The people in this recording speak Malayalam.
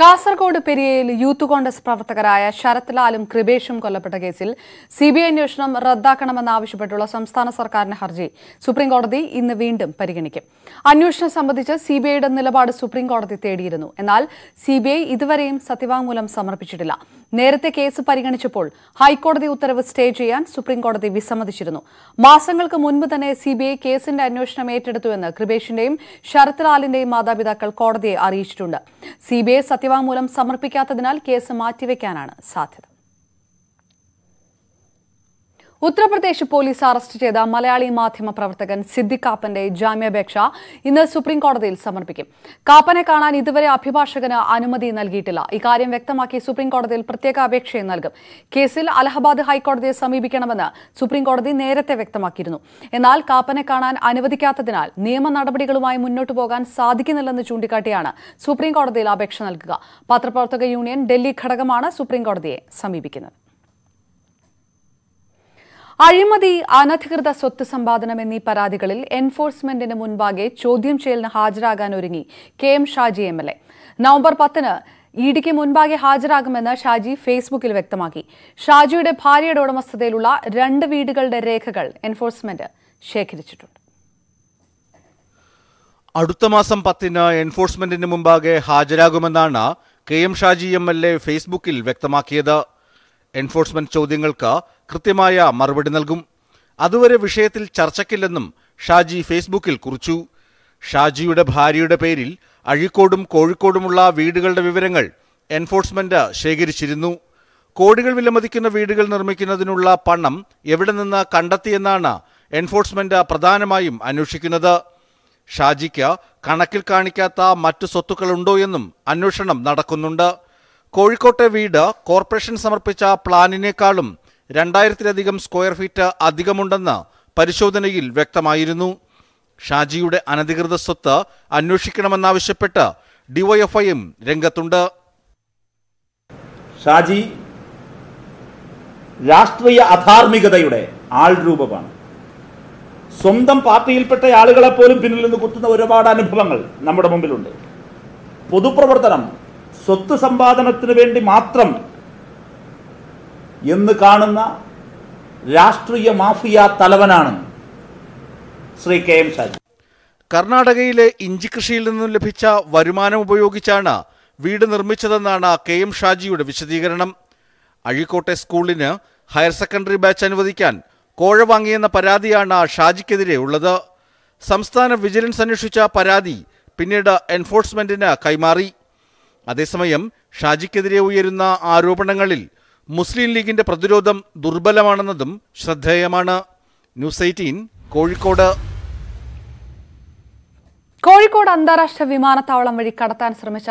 കാസർഗോഡ് പെരിയയിൽ യൂത്ത് കോൺഗ്രസ് പ്രവർത്തകരായ ശരത് ലാലും കൃപേഷും കൊല്ലപ്പെട്ട കേസിൽ സിബിഐ അന്വേഷണം റദ്ദാക്കണമെന്നാവശ്യപ്പെട്ടുള്ള സംസ്ഥാന സർക്കാരിന്റെ ഹർജി സുപ്രീംകോടതി ഇന്ന് വീണ്ടും പരിഗണിക്കും അന്വേഷണം സംബന്ധിച്ച് സിബിഐയുടെ നിലപാട് സുപ്രീംകോടതി തേടിയിരുന്നു എന്നാൽ സിബിഐ ഇതുവരെയും സത്യവാങ്മൂലം സമർപ്പിച്ചിട്ടില്ല നേരത്തെ കേസ് പരിഗണിച്ചപ്പോൾ ഹൈക്കോടതി ഉത്തരവ് സ്റ്റേ ചെയ്യാൻ സുപ്രീംകോടതി വിസമ്മതിച്ചിരുന്നു മാസങ്ങൾക്ക് മുൻപ് തന്നെ സിബിഐ കേസിന്റെ അന്വേഷണം ഏറ്റെടുത്തുവെന്ന് കൃപേഷിന്റെയും ശരത് ലാലിന്റെയും മാതാപിതാക്കൾ കോടതിയെ അറിയിച്ചിട്ടുണ്ട് സിബിഐ സത്യവാങ്മൂലം സമർപ്പിക്കാത്തതിനാൽ കേസ് മാറ്റിവെക്കാനാണ് സാധ്യത ഉത്തർപ്രദേശ് പോലീസ് അറസ്റ്റ് ചെയ്ത മലയാളി മാധ്യമ പ്രവർത്തകൻ സിദ്ദിഖ് കാപ്പന്റെ ജാമ്യാപേക്ഷ ഇന്ന് സുപ്രീം കോടതിയിൽ സമർപ്പിക്കും കാപ്പനെ കാണാൻ ഇതുവരെ അഭിഭാഷകന് അനുമതി നൽകിയിട്ടില്ല ഇക്കാര്യം വ്യക്തമാക്കി സുപ്രീം കോടതിയിൽ പ്രത്യേക അപേക്ഷയും നൽകും കേസിൽ അലഹബാദ് ഹൈക്കോടതിയെ സമീപിക്കണമെന്ന് സുപ്രീം കോടതി നേരത്തെ വ്യക്തമാക്കിയിരുന്നു എന്നാൽ കാപ്പനെ കാണാൻ അനുവദിക്കാത്തതിനാൽ നിയമ നടപടികളുമായി മുന്നോട്ട് പോകാൻ സാധിക്കുന്നില്ലെന്ന് ചൂണ്ടിക്കാട്ടിയാണ് സുപ്രീം കോടതിയിൽ അപേക്ഷ നൽകുക പത്രപ്രവർത്തക യൂണിയൻ ഡൽഹി ഘടകമാണ് സുപ്രീം കോടതിയെ സമീപിക്കുന്നത് അഴിമതി അനധികൃത സ്വത്ത് സമ്പാദനം എന്നീ പരാതികളിൽ എൻഫോഴ്സ്മെന്റിന് മുൻപാകെ ചോദ്യം ചെയ്യലിന് ഹാജരാകാൻ ഒരുങ്ങി K M Shaji M L A നവംബർ പത്തിന് ഇ ഡിക്ക് മുൻപാകെ ഹാജരാകുമെന്ന് ഷാജി ഫേസ്ബുക്കിൽ വ്യക്തമാക്കി ഷാജിയുടെ ഭാര്യയുടെ ഉടമസ്ഥതയിലുള്ള രണ്ട് വീടുകളുടെ രേഖകൾ എൻഫോഴ്സ്മെന്റ് ശേഖരിച്ചിട്ടുണ്ട് അടുത്ത മാസം പത്തിന് എൻഫോഴ്സ്മെന്റിന് മുമ്പാകെ ഹാജരാകുമെന്നാണ് K M Shaji M L A ഫേസ്ബുക്കിൽ വ്യക്തമാക്കിയത് എൻഫോഴ്സ്മെന്റ് ചോദ്യങ്ങൾക്ക് കൃത്യമായ മറുപടി നൽകും അതുവരെ വിഷയത്തിൽ ചർച്ചയ്ക്കില്ലെന്നും ഷാജി ഫേസ്ബുക്കിൽ കുറിച്ചു ഷാജിയുടെ ഭാര്യയുടെ പേരിൽ അഴിക്കോടും കോഴിക്കോടുമുള്ള വീടുകളുടെ വിവരങ്ങൾ എൻഫോഴ്സ്മെന്റ് ശേഖരിച്ചിരുന്നു കോടികൾ വിലമതിക്കുന്ന വീടുകൾ നിർമ്മിക്കുന്നതിനുള്ള പണം എവിടെ നിന്ന് കണ്ടെത്തിയെന്നാണ് എൻഫോഴ്സ്മെന്റ് പ്രധാനമായും അന്വേഷിക്കുന്നത് ഷാജിക്ക് കണക്കിൽ കാണിക്കാത്ത മറ്റു സ്വത്തുക്കളുണ്ടോ എന്നും അന്വേഷണം നടക്കുന്നുണ്ട് കോഴിക്കോട്ടെ വീട് കോർപ്പറേഷൻ സമർപ്പിച്ച പ്ലാനിനേക്കാളും രണ്ടായിരത്തിലധികം സ്ക്വയർ ഫീറ്റ് അധികമുണ്ടെന്ന് പരിശോധനയിൽ വ്യക്തമായിരുന്നു ഷാജിയുടെ അനധികൃത സ്വത്ത് അന്വേഷിക്കണമെന്നാവശ്യപ്പെട്ട് ഡിവൈഎഫ്ഐയും രംഗത്തുണ്ട് ഷാജി രാഷ്ട്രീയ അധാർമികതയുടെ ആൾ രൂപമാണ് സ്വന്തം പാർട്ടിയിൽപ്പെട്ട ആളുകളെ പോലും പിന്നിൽ നിന്ന് കുത്തുന്ന ഒരുപാട് അനുഭവങ്ങൾ നമ്മുടെ മുമ്പിലുണ്ട് പൊതുപ്രവർത്തനം സ്വത്ത് സമ്പാദനത്തിന് വേണ്ടി മാത്രം എന്ന് കാണുന്ന രാഷ്ട്രീയ മാഫിയ തലവനാണ് ശ്രീ കെ എം ഷാജി കർണാടകയിലെ കൃഷിയിൽ നിന്നും ലഭിച്ച വരുമാനം ഉപയോഗിച്ചാണ് വീട് നിർമ്മിച്ചതെന്നാണ് കെ എം ഷാജിയുടെ വിശദീകരണം അഴിക്കോട്ടെ സ്കൂളിന് ഹയർ സെക്കൻഡറി ബാച്ച് അനുവദിക്കാൻ കോഴ വാങ്ങിയെന്ന പരാതിയാണ് ഷാജിക്കെതിരെ ഉള്ളത് സംസ്ഥാന വിജിലൻസ് അന്വേഷിച്ച പരാതി പിന്നീട് എൻഫോഴ്സ്മെന്റിന് കൈമാറി അതേസമയം ഷാജിക്കെതിരെ ഉയരുന്ന ആരോപണങ്ങളിൽ മുസ്ലിം ലീഗിന്റെ പ്രതിരോധം ദുർബലമാണെന്നതും ശ്രദ്ധേയമാണ് ന്യൂസ് എയ്റ്റീൻ കോഴിക്കോട് കോഴിക്കോട് അന്താരാഷ്ട്ര വിമാനത്താവളം വഴി കടത്താൻ ശ്രമിച്ച